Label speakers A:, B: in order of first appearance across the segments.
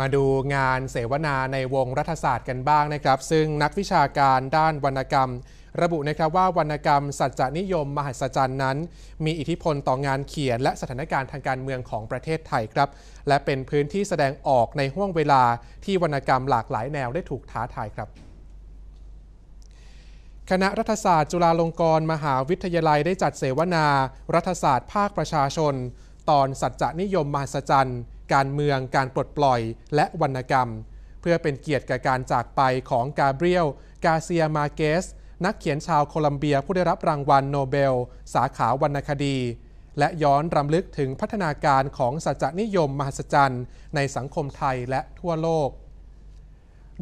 A: มาดูงานเสวนาในวงรัฐศาสตร์กันบ้างนะครับ ซึ่งนักวิชาการด้านวรรณกรรม ระบุนะครับว่าวรรณกรรมสัจจนิยมมหัศจรรย์นั้น มีอิทธิพลต่องานเขียน และสถานการณ์ทางการเมืองของประเทศไทยครับ และเป็นพื้นที่แสดงออกในห้วงเวลาที่วรรณกรรมหลากหลายแนวได้ถูกท้าทายครับ คณะรัฐศาสตร์จุฬาลงกรณ์มหาวิทยาลัยได้จัดเสวนา รัฐศาสตร์ภาคประชาชน ตอนสัจจนิยมมหัศจรรย์การเมืองการปลดปล่อย และวรรณกรรม เพื่อเป็นเกียรติแก่การจากไปของกาเบรียลกาเซียมาเกสนักเขียนชาวโคลัมเบียผู้ได้รับรางวัลโนเบล สาขาวรรณคดี และย้อนรำลึกถึงพัฒนาการของสัจนิยมมหัศจรรย์ ในสังคมไทยและทั่วโลก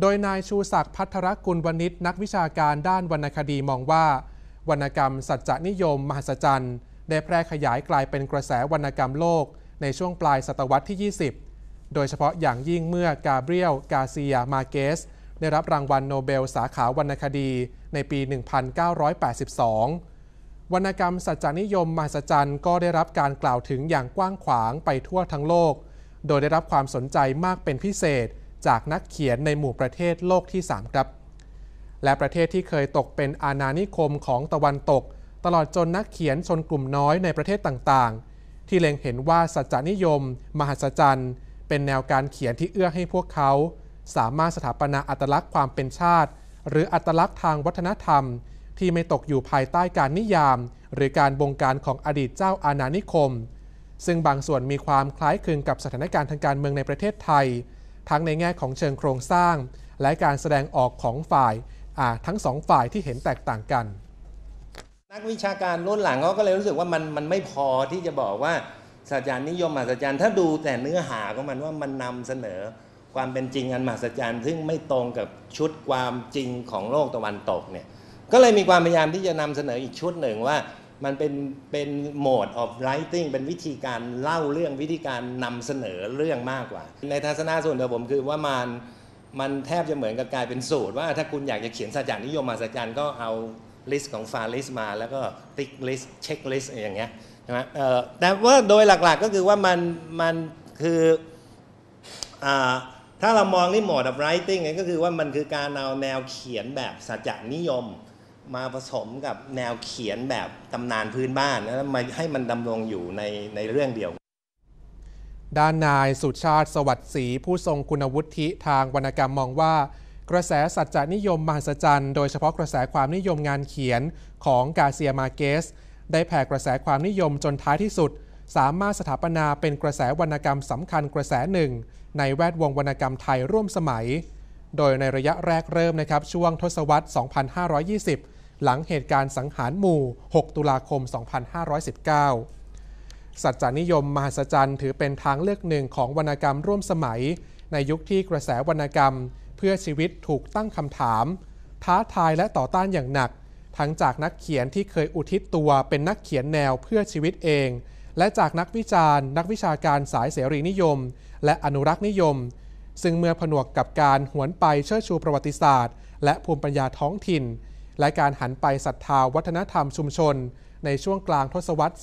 A: โดยนายชูศักดิ์พัทรกุลวณิชนักวิชาการด้านวรรณคดีมองว่า วรรณกรรมสัจนิยม มหัศจรรย์ได้แพร่ขยายกลายเป็นกระแสวรรณกรรมโลกในช่วงปลาย ศตวรรษที่ 20 โดยเฉพาะอย่างยิ่งเมื่อ กาเบรียลกาเซียมาเกสได้รับรางวัลโนเบลสาขาวรรณคดี ในปี 1982วรรณกรรมสัจจนิยมมหัศจรรย์ ก็ได้รับการกล่าวถึงอย่างกว้างขวางไปทั่วทั้งโลก โดยได้รับความสนใจมากเป็นพิเศษ จากนักเขียนในหมู่ประเทศโลกที่3ครับ และประเทศที่เคยตกเป็นอาณานิคมของตะวันตก ตลอดจนนักเขียนชนกลุ่มน้อยในประเทศต่างๆที่เล็งเห็นว่าสัจจนิยม มหัศจรรย์ เป็นแนวการเขียนที่เอื้อให้พวกเขา สามารถสถาปนาอัตลักษณ์ความเป็นชาติ หรืออัตลักษณ์ทางวัฒนธรรมที่ไม่ตกอยู่ภายใต้การนิยาม หรือการบงการของอดีตเจ้าอาณานิคม ซึ่งบางส่วนมีความคล้ายคลึงกับสถานการณ์ทางการเมืองในประเทศไทย ทั้งในแง่ของเชิงโครงสร้าง และการแสดงออกของฝ่ายทั้งสองฝ่ายที่เห็นแตกต่างกัน
B: นักวิชาการรุ่นหลังเขาก็เลยรู้สึกว่ามันมันไม่พอที่จะบอกว่าสัจจานิยมมหัศจรรย์ถ้าดูแต่เนื้อหาของมันว่ามันนำเสนอความเป็นจริงอันมหัศจรรย์ซึ่งไม่ตรงกับชุดความจริงของโลกตะวันตกเนี่ยก็เลยมีความพยายามที่จะนำเสนออีกชุดหนึ่งว่ามันเป็นเป็นโหมด of writing เป็นวิธีการเล่าเรื่องวิธีการนำเสนอเรื่องมากกว่า ในทัศนะส่วนตัวผมคือว่ามันมันแทบจะเหมือนกับกลายเป็นสูตร ว่าถ้าคุณอยากจะเขียนสัจจานิยมมหัศจรรย์ก็เอาลิสต์ของฟาลิสต์มา แล้วก็ติ๊กลิสต์ เช็คลิสต์อย่างเงี้ย่อแต่ว่าโดยหลักๆก็คือว่ามันมันคืออถ้าเรามองนี่โหมด of บไรติ้งก็คือว่ามันคือการเอาแนวเขียนแบบสัจจนิยม มาผสมกับแนวเขียนแบบตำนานพื้นบ้านแล้วมาให้มันดำรงอยู่ในในเรื่องเดียว
A: ด้านนายสุชาติสวัสดิ์ศรีผู้ทรงคุณวุฒิทางวรรณกรรมมองว่ากระแสสัจจานิยมมหัศจรรย์โดยเฉพาะกระแสความนิยมงานเขียนของกาเซียมาเกส ได้แผ่กระแสความนิยมจนท้ายที่สุด สามารถสถาปนาเป็นกระแสวรรณกรรมสำคัญกระแสหนึ่ง ในแวดวงวรรณกรรมไทยร่วมสมัย โดยในระยะแรกเริ่มนะครับช่วงทศวรรษ 2520 หลังเหตุการณ์สังหารหมู่ 6 ตุลาคม 2519 สัจจานิยมมหัศจรรย์ถือเป็นทางเลือกหนึ่งของวรรณกรรมร่วมสมัย ในยุคที่กระแสวรรณกรรมพื่อชีวิตถูกตั้งคำถาม ท้าทายและต่อต้านอย่างหนัก ทั้งจากนักเขียนที่เคยอุทิศตัวเป็นนักเขียนแนวเพื่อชีวิตเอง และจากนักวิจารณ์ นักวิชาการสายเสรีนิยม และอนุรักษ์นิยม ซึ่งเมื่อผนวกกับการหวนไปเชิดชูประวัติศาสตร์ และภูมิปัญญาท้องถิ่น และการหันไปศรัทธาวัฒนธรรมชุมชน ในช่วงกลางทศวรรษ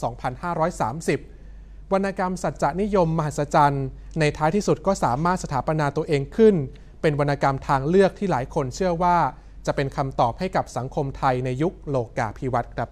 A: 2530 วรรณกรรมสัจจนิยมมหัศจรรย์ในท้ายที่สุดก็สามารถสถาปนาตัวเองขึ้นเป็นวรรณกรรมทางเลือกที่หลายคนเชื่อว่า จะเป็นคำตอบให้กับสังคมไทยในยุคโลกาภิวัตน์ครับ